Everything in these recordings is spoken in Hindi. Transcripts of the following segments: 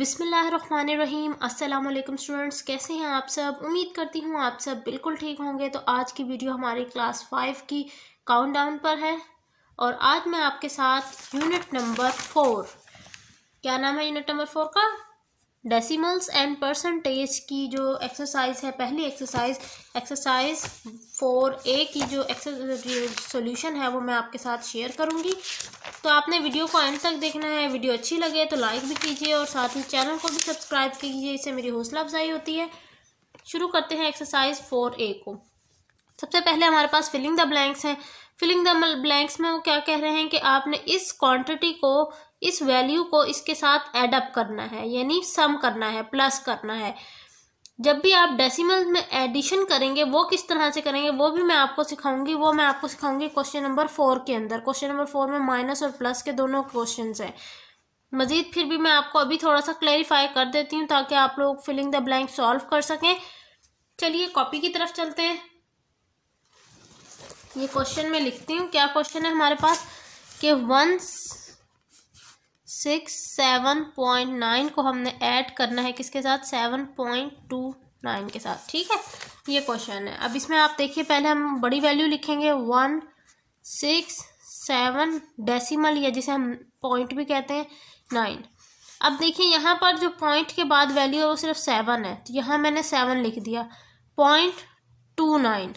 बिसमीम अस्सलाम स्टूडेंट्स कैसे हैं आप सब उम्मीद करती हूँ आप सब बिल्कुल ठीक होंगे तो आज की वीडियो हमारी क्लास फाइव की काउंटडाउन पर है और आज मैं आपके साथ यूनिट नंबर फोर क्या नाम है यूनिट नंबर फोर का डेसिमल्स एंड परसेंटेज की जो एक्सरसाइज है पहली एक्सरसाइज एक्सरसाइज फोर ए की जो सॉल्यूशन है वो मैं आपके साथ शेयर करूंगी तो आपने वीडियो को एंड तक देखना है वीडियो अच्छी लगे तो लाइक भी कीजिए और साथ ही चैनल को भी सब्सक्राइब कीजिए इससे मेरी हौसला अफजाई होती है शुरू करते हैं एक्सरसाइज फोर ए को सबसे पहले हमारे पास फिलिंग द ब्लैंक्स हैं फिलिंग द ब्लैंक्स में वो क्या कह रहे हैं कि आपने इस क्वांटिटी को इस वैल्यू को इसके साथ एडअप करना है यानी सम करना है प्लस करना है जब भी आप डेसिमल में एडिशन करेंगे वो किस तरह से करेंगे वो भी मैं आपको सिखाऊंगी वो मैं आपको सिखाऊंगी क्वेश्चन नंबर फोर के अंदर क्वेश्चन नंबर फोर में माइनस और प्लस के दोनों क्वेश्चन हैं मज़ीद फिर भी मैं आपको अभी थोड़ा सा क्लेरिफाई कर देती हूँ ताकि आप लोग फिलिंग द ब्लैंक सॉल्व कर सकें चलिए कॉपी की तरफ चलते हैं ये क्वेश्चन मैं लिखती हूँ क्या क्वेश्चन है हमारे पास कि once six seven point nine को हमने ऐड करना है किसके साथ सेवन पॉइंट टू नाइन के साथ ठीक है ये क्वेश्चन है अब इसमें आप देखिए पहले हम बड़ी वैल्यू लिखेंगे वन सिक्स सेवन डेसिमल या जिसे हम पॉइंट भी कहते हैं नाइन अब देखिए यहाँ पर जो पॉइंट के बाद वैल्यू है वो सिर्फ सेवन है तो यहाँ मैंने सेवन लिख दिया पॉइंट टू नाइन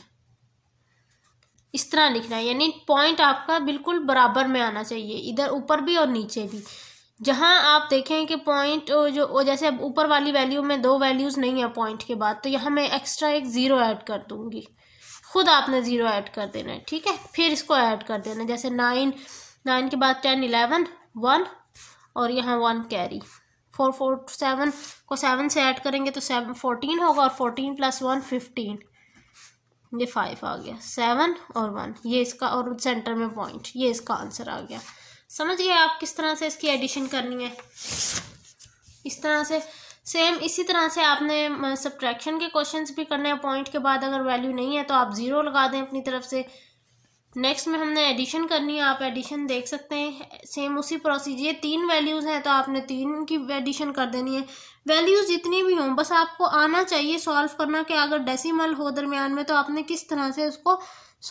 इस तरह लिखना है यानी पॉइंट आपका बिल्कुल बराबर में आना चाहिए इधर ऊपर भी और नीचे भी जहाँ आप देखें कि पॉइंट जो जैसे अब ऊपर वाली वैल्यू में दो वैल्यूज़ नहीं है पॉइंट के बाद तो यहाँ मैं एक्स्ट्रा एक ज़ीरो ऐड कर दूँगी खुद आपने ज़ीरो ऐड कर देना है ठीक है फिर इसको ऐड कर देना है जैसे नाइन नाइन के बाद टेन इलेवन वन और यहाँ one carry four four seven को सेवन से ऐड करेंगे तो सेवन फोर्टीन होगा और फोर्टीन प्लस वन फिफ्टीन ये फाइव आ गया सेवन और वन ये इसका और सेंटर में पॉइंट ये इसका आंसर आ गया समझ गए आप किस तरह से इसकी एडिशन करनी है इस तरह से सेम इसी तरह से आपने सब्ट्रैक्शन के क्वेश्चंस भी करने हैं पॉइंट के बाद अगर वैल्यू नहीं है तो आप ज़ीरो लगा दें अपनी तरफ से नेक्स्ट में हमने एडिशन करनी है आप एडिशन देख सकते हैं सेम उसी प्रोसीजर तीन वैल्यूज़ हैं तो आपने तीन की एडिशन कर देनी है वैल्यूज़ जितनी भी हों बस आपको आना चाहिए सॉल्व करना कि अगर डेसिमल हो दरमियान में तो आपने किस तरह से उसको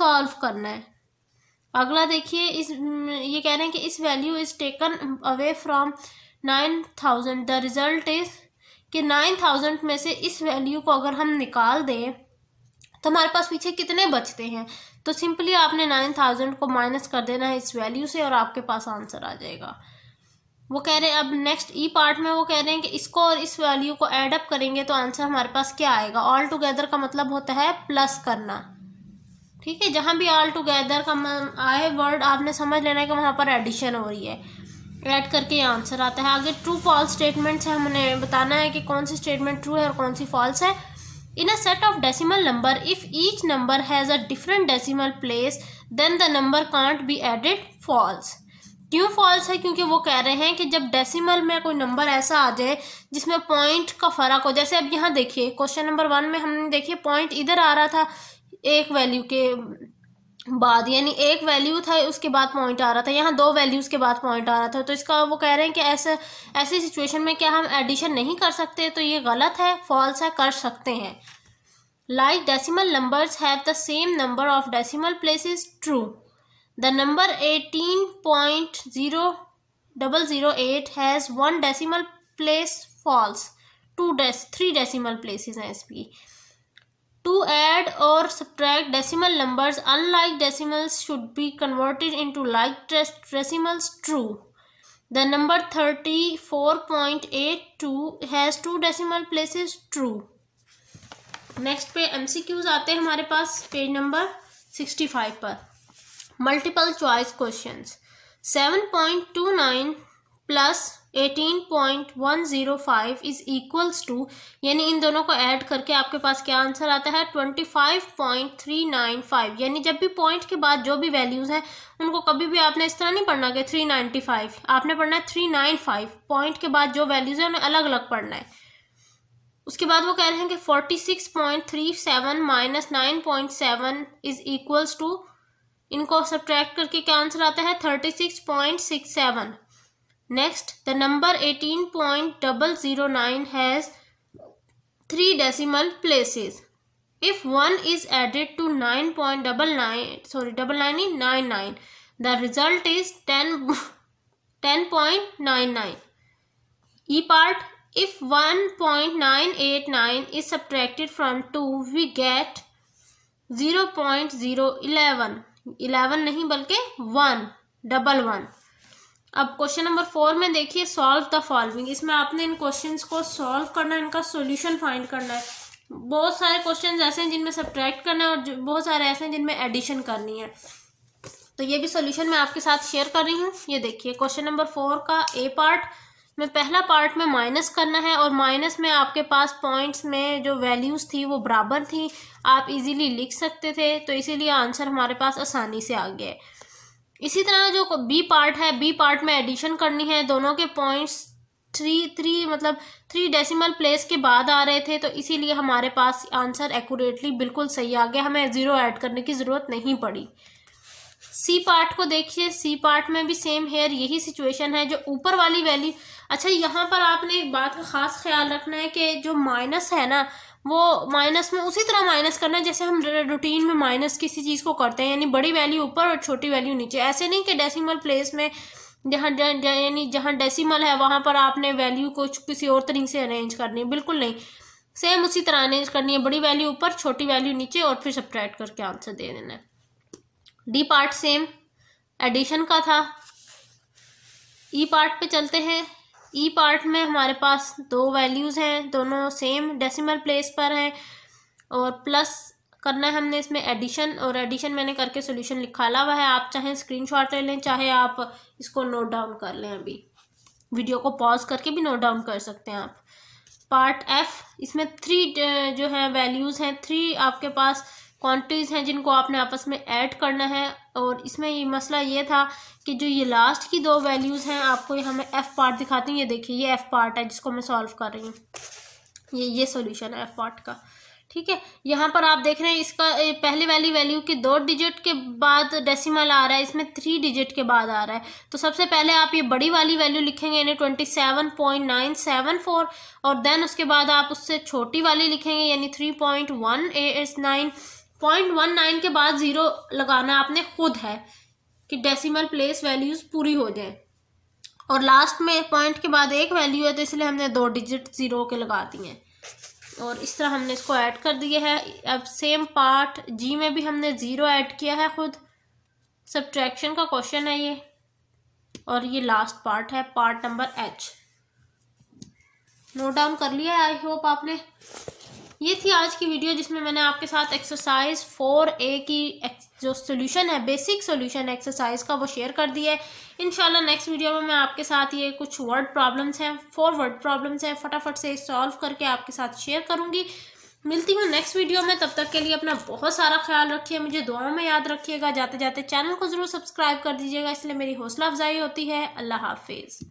सॉल्व करना है अगला देखिए इस हम्म, ये कह रहे हैं कि इस value is taken away from nine thousand the result is कि नाइन थाउजेंड में से इस वैल्यू को अगर हम निकाल दें तो हमारे पास पीछे कितने बचते हैं तो सिंपली आपने नाइन थाउजेंड को माइनस कर देना है इस वैल्यू से और आपके पास आंसर आ जाएगा वो कह रहे हैं अब नेक्स्ट ई पार्ट में वो कह रहे हैं कि इसको और इस वैल्यू को एडअप करेंगे तो आंसर हमारे पास क्या आएगा ऑल टुगेदर का मतलब होता है प्लस करना ठीक है जहाँ भी ऑल टुगेदर का आए वर्ड आपने समझ लेना है कि वहाँ पर एडिशन हो रही है ऐड करके आंसर आता है आगे ट्रू फॉल्स स्टेटमेंट्स है हमने बताना है कि कौन सी स्टेटमेंट ट्रू है और कौन सी फॉल्स है in a set of decimal number if each number has a different decimal place then the number can't be added false क्यों फॉल्स है क्योंकि वो कह रहे हैं कि जब डेसिमल में कोई नंबर ऐसा आ जाए जिसमें पॉइंट का फ़र्क हो जैसे अब यहाँ देखिए क्वेश्चन नंबर वन में हमने देखिए पॉइंट इधर आ रहा था एक वैल्यू के बाद यानी एक वैल्यू था उसके बाद पॉइंट आ रहा था यहाँ दो वैल्यूज़ के बाद पॉइंट आ रहा था तो इसका वो कह रहे हैं कि ऐसे ऐसी सिचुएशन में क्या हम एडिशन नहीं कर सकते तो ये गलत है फॉल्स है कर सकते हैं like decimal numbers have the same number of decimal places true the number eighteen point zero double zero eight has one decimal place false two डेस थ्री डेसीमल प्लेस हैं इसकी to add or subtract decimal numbers unlike decimals should be converted into like decimals true the number 34.82 has two decimal places true next पे एमसीक्यूज आते हैं हमारे पास पेज नंबर 65 पर multiple choice questions 7.29 plus 18.105 is equals to यानी इन दोनों को ऐड करके आपके पास क्या आंसर आता है 25.395 यानी जब भी पॉइंट के बाद जो भी वैल्यूज़ हैं उनको कभी भी आपने इस तरह नहीं पढ़ना कि 395 आपने पढ़ना है 395 पॉइंट के बाद जो वैल्यूज़ हैं उन्हें अलग अलग पढ़ना है उसके बाद वो कह रहे हैं कि 46.37 minus nine point seven is equals to इनको सब्ट्रैक्ट करके क्या आंसर आता है 36.67 Next, the number 18.009 has three decimal places. If 1 is added to 9.99, sorry, double nine the result is 10, 10.99. E part, if 1.989 is subtracted from 2, we get 0.011. 11 नहीं बल्कि 1, double 1. अब क्वेश्चन नंबर फोर में देखिए सॉल्व द फॉलोइंग इसमें आपने इन क्वेश्चंस को सॉल्व करना है इनका सॉल्यूशन फाइंड करना है बहुत सारे क्वेश्चंस ऐसे हैं जिनमें सब्ट्रैक्ट करना है और बहुत सारे ऐसे हैं जिनमें एडिशन करनी है तो ये भी सोल्यूशन मैं आपके साथ शेयर कर रही हूँ ये देखिए क्वेश्चन नंबर फोर का ए पार्ट में पहला पार्ट में माइनस करना है और माइनस में आपके पास पॉइंट्स में जो वैल्यूज़ थी वो बराबर थी आप इजीली लिख सकते थे तो इसीलिए आंसर हमारे पास आसानी से आ गया है इसी तरह जो बी पार्ट है बी पार्ट में एडिशन करनी है दोनों के पॉइंट्स थ्री थ्री मतलब थ्री डेसिमल प्लेस के बाद आ रहे थे तो इसीलिए हमारे पास आंसर एक्यूरेटली बिल्कुल सही आ गया हमें ज़ीरो ऐड करने की ज़रूरत नहीं पड़ी सी पार्ट को देखिए सी पार्ट में भी सेम हेयर यही सिचुएशन है जो ऊपर वाली वैल्यू अच्छा यहाँ पर आपने एक बात का खास ख्याल रखना है कि जो माइनस है ना वो माइनस में उसी तरह माइनस करना है जैसे हम रूटीन में माइनस किसी चीज़ को करते हैं यानी बड़ी वैल्यू ऊपर और छोटी वैल्यू नीचे ऐसे नहीं कि डेसिमल प्लेस में जहाँ यानी जहाँ डेसिमल है वहाँ पर आपने वैल्यू को किसी और तरीके से अरेंज करनी है बिल्कुल नहीं सेम उसी तरह अरेंज करनी है बड़ी वैल्यू ऊपर छोटी वैल्यू नीचे और फिर सब्ट्रैक्ट करके आंसर दे देना है डी पार्ट सेम एडिशन का था ई e पार्ट पे चलते हैं ई e पार्ट में हमारे पास दो वैल्यूज़ हैं दोनों सेम डेसिमल प्लेस पर हैं और प्लस करना है हमने इसमें एडिशन और एडिशन मैंने करके सोल्यूशन निकाला हुआ है आप चाहें स्क्रीनशॉट ले लें चाहे आप इसको नोट डाउन कर लें अभी वीडियो को पॉज करके भी नोट डाउन कर सकते हैं आप पार्ट एफ इसमें थ्री जो है वैल्यूज़ हैं थ्री आपके पास क्वान्टिटीज़ हैं जिनको आपने आपस में ऐड करना है और इसमें ये मसला ये था कि जो ये लास्ट की दो वैल्यूज़ हैं आपको ये हमें एफ़ पार्ट दिखाती हैं ये देखिए ये एफ़ पार्ट है जिसको मैं सॉल्व कर रही हूँ ये ये सोल्यूशन है एफ़ पार्ट का ठीक है यहाँ पर आप देख रहे हैं इसका पहले वाली वैल्यू के दो डिजिट के बाद डेसिमल आ रहा है इसमें थ्री डिजिट के बाद आ रहा है तो सबसे पहले आप ये बड़ी वाली वैल्यू लिखेंगे यानी twenty seven point nine seven four और देन उसके बाद आप उससे छोटी वाली लिखेंगे यानी three point one eight nine point one nine के बाद जीरो लगाना आपने खुद है कि डेसिमल प्लेस वैल्यूज पूरी हो जाए और लास्ट में पॉइंट के बाद एक वैल्यू है तो इसलिए हमने दो डिजिट ज़ीरो के लगा दिए हैं और इस तरह हमने इसको ऐड कर दिया है अब सेम पार्ट जी में भी हमने ज़ीरो ऐड किया है खुद सब्ट्रैक्शन का क्वेश्चन है ये और ये लास्ट पार्ट है part number H note down कर लिया है आई होप आपने ये थी आज की वीडियो जिसमें मैंने आपके साथ एक्सरसाइज फोर ए की जो सोल्यूशन है बेसिक सोल्यूशन एक्सरसाइज का वो शेयर कर दिया है इनशाला नेक्स्ट वीडियो में मैं आपके साथ ये कुछ वर्ड प्रॉब्लम्स हैं फोर वर्ड प्रॉब्लम्स हैं फटाफट से सॉल्व करके आपके साथ शेयर करूँगी मिलती हूँ नेक्स्ट वीडियो में तब तक के लिए अपना बहुत सारा ख्याल रखिए मुझे दुआओं में याद रखिएगा जाते जाते चैनल को ज़रूर सब्सक्राइब कर दीजिएगा इसलिए मेरी हौसला अफजाई होती है अल्लाह हाफिज़